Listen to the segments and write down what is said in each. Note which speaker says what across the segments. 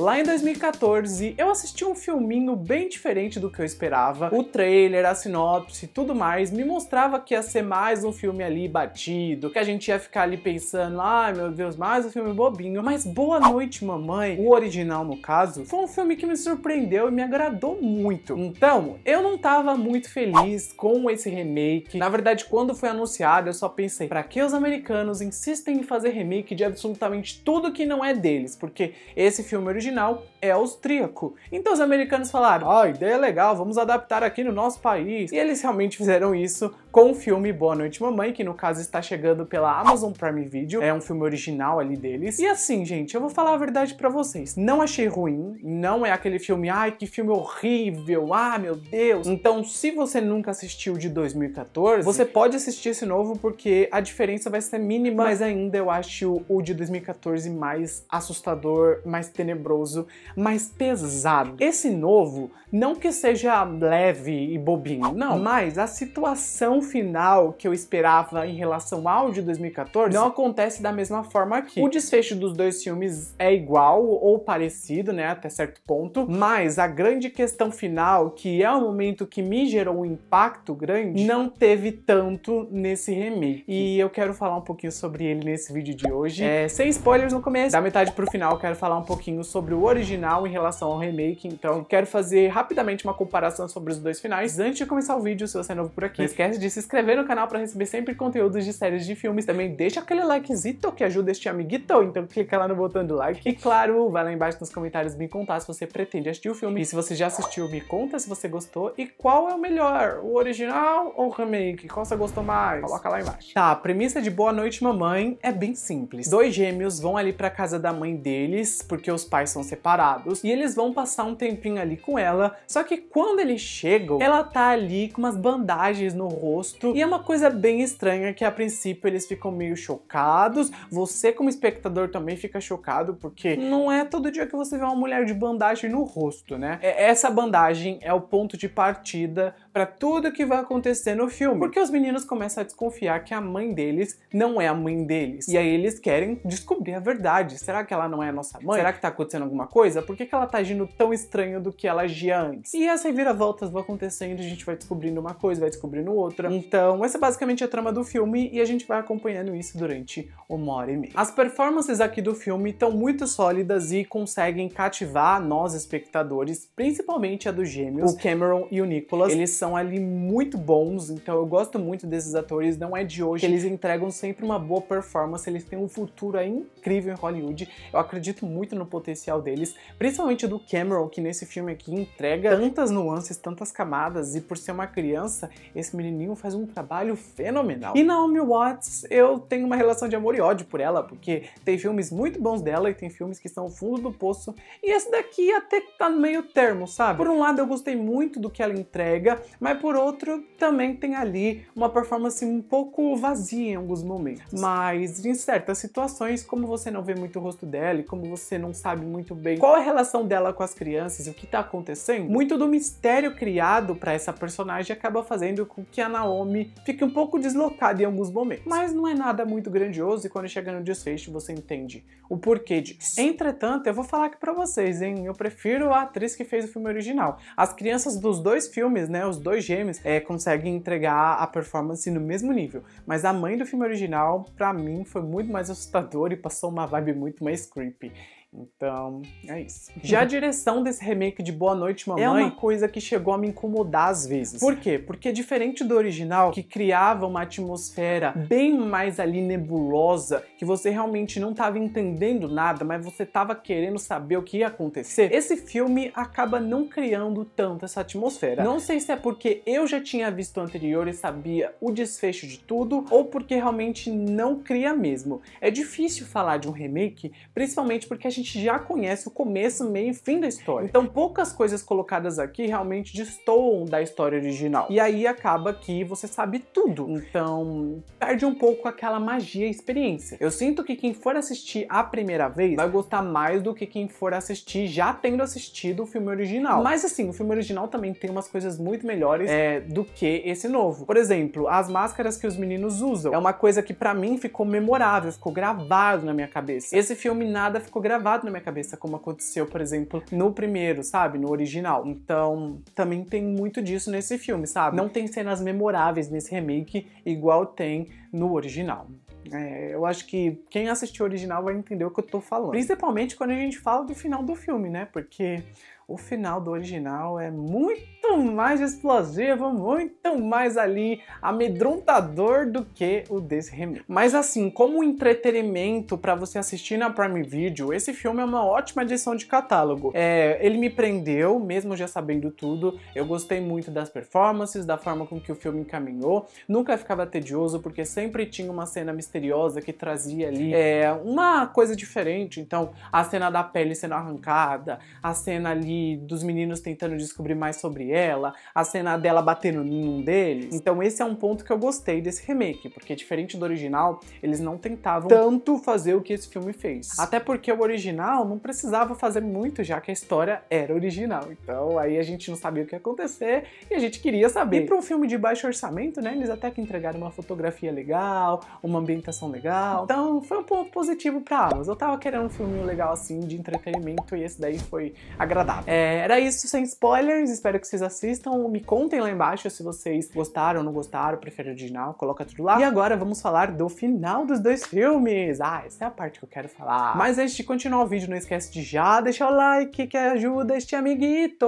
Speaker 1: Lá em 2014, eu assisti um filminho bem diferente do que eu esperava. O trailer, a sinopse, tudo mais, me mostrava que ia ser mais um filme ali batido, que a gente ia ficar ali pensando, ai ah, meu Deus, mais um filme bobinho. Mas Boa Noite Mamãe, o original no caso, foi um filme que me surpreendeu e me agradou muito. Então, eu não tava muito feliz com esse remake. Na verdade, quando foi anunciado, eu só pensei, pra que os americanos insistem em fazer remake de absolutamente tudo que não é deles? Porque esse filme original original é austríaco. Então os americanos falaram: "Ó, oh, ah, ideia é legal, vamos adaptar aqui no nosso país". E eles realmente fizeram isso com o filme Boa Noite Mamãe, que no caso está chegando pela Amazon Prime Video, é um filme original ali deles. E assim, gente, eu vou falar a verdade para vocês. Não achei ruim, não é aquele filme, ai, que filme horrível, ah, meu Deus. Então, se você nunca assistiu de 2014, você pode assistir esse novo porque a diferença vai ser mínima, mas ainda eu acho o de 2014 mais assustador, mais tenebroso, mais pesado. Esse novo, não que seja leve e bobinho, não, mas a situação final que eu esperava em relação ao de 2014 não acontece da mesma forma aqui. O desfecho dos dois filmes é igual ou parecido, né, até certo ponto, mas a grande questão final, que é o momento que me gerou um impacto grande, não teve tanto nesse remake. E eu quero falar um pouquinho sobre ele nesse vídeo de hoje. É, sem spoilers no começo, da metade pro final, quero falar um pouquinho sobre o original em relação ao remake, então quero fazer rapidamente uma comparação sobre os dois finais. Antes de começar o vídeo, se você é novo por aqui, não esquece de se inscrever no canal para receber sempre conteúdos de séries de filmes. Também deixa aquele likezito que ajuda este amiguito, então clica lá no botão do like. E claro, vai lá embaixo nos comentários me contar se você pretende assistir o filme. E se você já assistiu, me conta se você gostou e qual é o melhor, o original ou o remake? Qual você gostou mais? Coloca lá embaixo. Tá, a premissa de Boa Noite Mamãe é bem simples. Dois gêmeos vão ali pra casa da mãe deles, porque os pais são separados, e eles vão passar um tempinho ali com ela, só que quando eles chegam, ela tá ali com umas bandagens no rosto rosto. E é uma coisa bem estranha que a princípio eles ficam meio chocados. Você, como espectador, também fica chocado, porque não é todo dia que você vê uma mulher de bandagem no rosto, né? É, essa bandagem é o ponto de partida para tudo que vai acontecer no filme, porque os meninos começam a desconfiar que a mãe deles não é a mãe deles. E aí eles querem descobrir a verdade. Será que ela não é a nossa mãe? Será que tá acontecendo alguma coisa? Por que, que ela tá agindo tão estranho do que ela agia antes? E essas reviravoltas vão acontecendo, a gente vai descobrindo uma coisa, vai descobrindo outra. Então, essa é basicamente a trama do filme e a gente vai acompanhando isso durante uma hora e meia. As performances aqui do filme estão muito sólidas e conseguem cativar nós espectadores, principalmente a dos gêmeos, o Cameron e o Nicholas. Eles são ali muito bons, então eu gosto muito desses atores, não é de hoje. Eles entregam sempre uma boa performance, eles têm um futuro incrível em Hollywood. Eu acredito muito no potencial deles, principalmente do Cameron, que nesse filme aqui entrega tantas nuances, tantas camadas, e por ser uma criança, esse menininho faz um trabalho fenomenal. E Naomi Watts, eu tenho uma relação de amor e ódio por ela, porque tem filmes muito bons dela e tem filmes que estão no fundo do poço, e esse daqui até que tá no meio termo, sabe? Por um lado, eu gostei muito do que ela entrega, mas por outro também tem ali uma performance um pouco vazia em alguns momentos. Mas em certas situações, como você não vê muito o rosto dela e como você não sabe muito bem qual é a relação dela com as crianças e o que tá acontecendo, muito do mistério criado para essa personagem acaba fazendo com que a Naomi fique um pouco deslocada em alguns momentos. Mas não é nada muito grandioso e quando chega no desfecho você entende o porquê disso. Entretanto, eu vou falar aqui para vocês, hein? Eu prefiro a atriz que fez o filme original. As crianças dos dois filmes, né? Os dois gêmeos é, conseguem entregar a performance no mesmo nível. Mas a mãe do filme original, para mim, foi muito mais assustador e passou uma vibe muito mais creepy. Então, é isso. Já a direção desse remake de Boa Noite Mamãe é uma coisa que chegou a me incomodar às vezes. Por quê? Porque é diferente do original, que criava uma atmosfera bem mais ali nebulosa, que você realmente não estava entendendo nada, mas você estava querendo saber o que ia acontecer, esse filme acaba não criando tanto essa atmosfera. Não sei se é porque eu já tinha visto o anterior e sabia o desfecho de tudo, ou porque realmente não cria mesmo. É difícil falar de um remake, principalmente porque a gente gente já conhece o começo, meio e fim da história. Então, então poucas coisas colocadas aqui realmente destoam da história original. E aí acaba que você sabe tudo. Então perde um pouco aquela magia e experiência. Eu sinto que quem for assistir a primeira vez vai gostar mais do que quem for assistir já tendo assistido o filme original. Mas assim, o filme original também tem umas coisas muito melhores é, do que esse novo. Por exemplo, as máscaras que os meninos usam. É uma coisa que para mim ficou memorável, ficou gravado na minha cabeça. Esse filme nada ficou gravado gravado na minha cabeça, como aconteceu, por exemplo, no primeiro, sabe? No original. Então, também tem muito disso nesse filme, sabe? Não tem cenas memoráveis nesse remake igual tem no original. É, eu acho que quem assistiu o original vai entender o que eu tô falando. Principalmente quando a gente fala do final do filme, né? Porque o final do original é muito mais explosivo, muito mais ali amedrontador do que o desse remake. Mas assim, como entretenimento para você assistir na Prime Video, esse filme é uma ótima adição de catálogo. É, ele me prendeu, mesmo já sabendo tudo. Eu gostei muito das performances, da forma com que o filme encaminhou. Nunca ficava tedioso porque sempre tinha uma cena misteriosa que trazia ali é, uma coisa diferente. Então, a cena da pele sendo arrancada, a cena ali dos meninos tentando descobrir mais sobre ela, a cena dela batendo num deles. Então esse é um ponto que eu gostei desse remake, porque diferente do original, eles não tentavam tanto fazer o que esse filme fez. Até porque o original não precisava fazer muito, já que a história era original. Então aí a gente não sabia o que ia acontecer e a gente queria saber. E para um filme de baixo orçamento, né, eles até que entregaram uma fotografia legal, uma ambientação legal. Então foi um ponto positivo para Amazon. Eu tava querendo um filminho legal assim de entretenimento e esse daí foi agradável. É, era isso, sem spoilers, espero que vocês assistam. Me contem lá embaixo se vocês gostaram, ou não gostaram, preferem o original, coloca tudo lá. E agora vamos falar do final dos dois filmes. Ah, essa é a parte que eu quero falar. Mas antes de continuar o vídeo, não esquece de já deixar o like que ajuda este amiguito.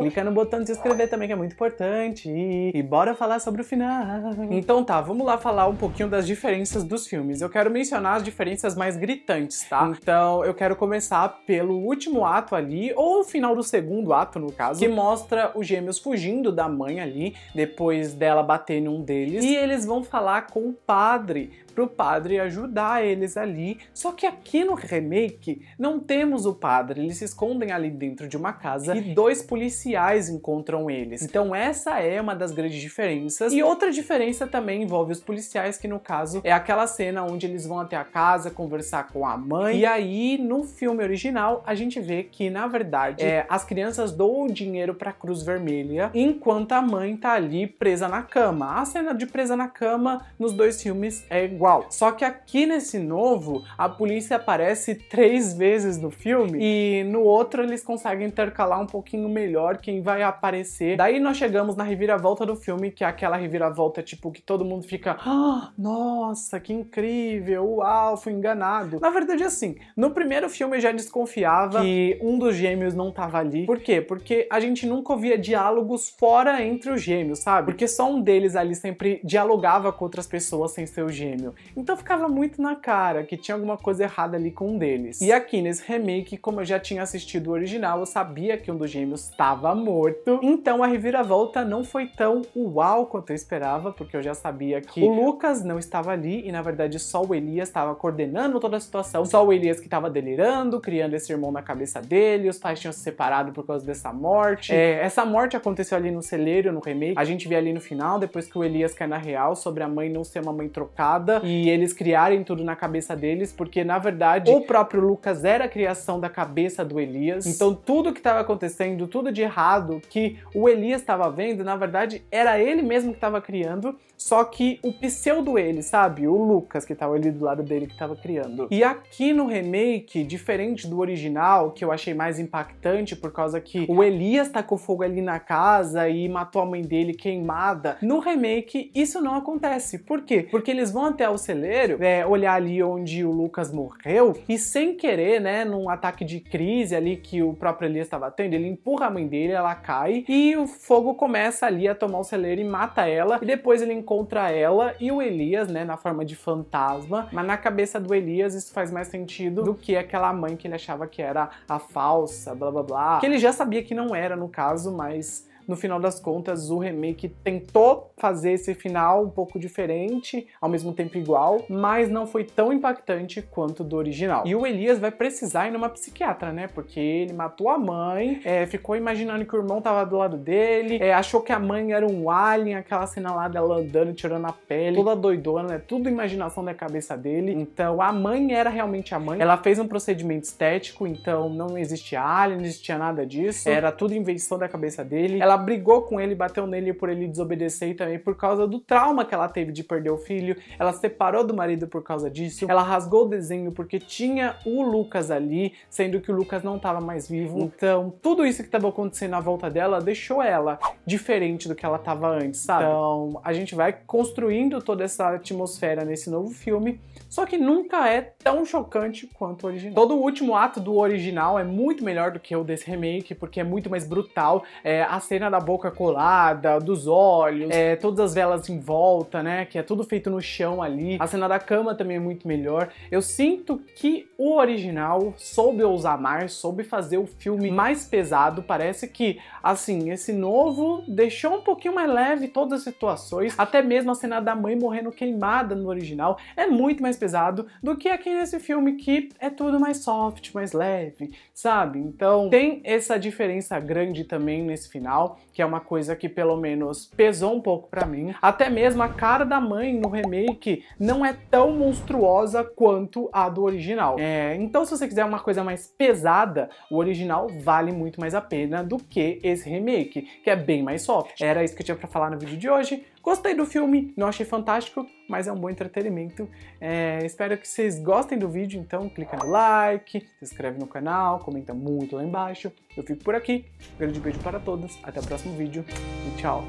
Speaker 1: Clica no botão de se inscrever também que é muito importante. E bora falar sobre o final. Então tá, vamos lá falar um pouquinho das diferenças dos filmes. Eu quero mencionar as diferenças mais gritantes, tá? Então eu quero começar pelo último ato ali, ou o final final do segundo ato, no caso, que mostra os gêmeos fugindo da mãe ali, depois dela bater num deles, e eles vão falar com o padre, pro padre ajudar eles ali. Só que aqui no remake não temos o padre, eles se escondem ali dentro de uma casa e dois policiais encontram eles. Então essa é uma das grandes diferenças. E outra diferença também envolve os policiais, que no caso é aquela cena onde eles vão até a casa conversar com a mãe. E aí no filme original a gente vê que na verdade é as crianças doam o dinheiro para a Cruz Vermelha enquanto a mãe tá ali presa na cama. A cena de presa na cama nos dois filmes é igual. Só que aqui nesse novo, a polícia aparece três vezes no filme e no outro eles conseguem intercalar um pouquinho melhor quem vai aparecer. Daí nós chegamos na reviravolta do filme, que é aquela reviravolta tipo que todo mundo fica: ah, nossa, que incrível, uau, fui enganado. Na verdade, assim, no primeiro filme eu já desconfiava que um dos gêmeos não tá ali. Por quê? Porque a gente nunca ouvia diálogos fora entre os gêmeos, sabe? Porque só um deles ali sempre dialogava com outras pessoas sem ser o gêmeo. Então ficava muito na cara que tinha alguma coisa errada ali com um deles. E aqui nesse remake, como eu já tinha assistido o original, eu sabia que um dos gêmeos estava morto. Então a reviravolta não foi tão uau quanto eu esperava, porque eu já sabia que o Lucas não estava ali e na verdade só o Elias estava coordenando toda a situação. Só o Elias que estava delirando, criando esse irmão na cabeça dele, os pais tinham se separado parado por causa dessa morte. É. é, essa morte aconteceu ali no celeiro, no remake. A gente vê ali no final, depois que o Elias cai na real, sobre a mãe não ser uma mãe trocada e eles criarem tudo na cabeça deles, porque na verdade o próprio Lucas era a criação da cabeça do Elias. Então tudo que estava acontecendo, tudo de errado que o Elias estava vendo, na verdade era ele mesmo que estava criando, só que o pseudo ele, sabe? O Lucas que estava ali do lado dele que estava criando. E aqui no remake, diferente do original, que eu achei mais impactante, gente, por causa que o Elias tacou fogo ali na casa e matou a mãe dele queimada. No remake, isso não acontece. Por quê? Porque eles vão até o celeiro, é, olhar ali onde o Lucas morreu e sem querer, né, num ataque de crise ali que o próprio Elias estava tendo, ele empurra a mãe dele, ela cai e o fogo começa ali a tomar o celeiro e mata ela. E depois ele encontra ela e o Elias, né, na forma de fantasma. Mas na cabeça do Elias isso faz mais sentido do que aquela mãe que ele achava que era a falsa, blá blá blá lá, que ele já sabia que não era no caso, mas no final das contas, o remake tentou fazer esse final um pouco diferente, ao mesmo tempo igual, mas não foi tão impactante quanto do original. E o Elias vai precisar ir numa psiquiatra, né? Porque ele matou a mãe, é, ficou imaginando que o irmão tava do lado dele, é, achou que a mãe era um alien, aquela cena lá dela andando, tirando a pele, toda doidona, né? Tudo imaginação da cabeça dele. Então a mãe era realmente a mãe. Ela fez um procedimento estético, então não existia alien, não existia nada disso. Era tudo invenção da cabeça dele. Ela brigou com ele, bateu nele por ele desobedecer e também por causa do trauma que ela teve de perder o filho. Ela separou do marido por causa disso. Ela rasgou o desenho porque tinha o Lucas ali, sendo que o Lucas não estava mais vivo. Então, tudo isso que estava acontecendo à volta dela deixou ela diferente do que ela estava antes, sabe? Então, a gente vai construindo toda essa atmosfera nesse novo filme, só que nunca é tão chocante quanto o original. Todo o último ato do original é muito melhor do que o desse remake, porque é muito mais brutal, é, a ser cena da boca colada, dos olhos, é, todas as velas em volta, né? Que é tudo feito no chão ali. A cena da cama também é muito melhor. Eu sinto que o original soube ousar mais, soube fazer o filme mais pesado. Parece que, assim, esse novo deixou um pouquinho mais leve todas as situações. Até mesmo a cena da mãe morrendo queimada no original é muito mais pesado do que aqui nesse filme que é tudo mais soft, mais leve, sabe? Então tem essa diferença grande também nesse final que é uma coisa que pelo menos pesou um pouco para mim. Até mesmo a cara da mãe no remake não é tão monstruosa quanto a do original. É, então se você quiser uma coisa mais pesada, o original vale muito mais a pena do que esse remake, que é bem mais soft. Era isso que eu tinha para falar no vídeo de hoje. Gostei do filme, não achei fantástico, mas é um bom entretenimento. É, espero que vocês gostem do vídeo, então clica no like, se inscreve no canal, comenta muito lá embaixo. Eu fico por aqui, grande beijo para todos, até o próximo vídeo e tchau!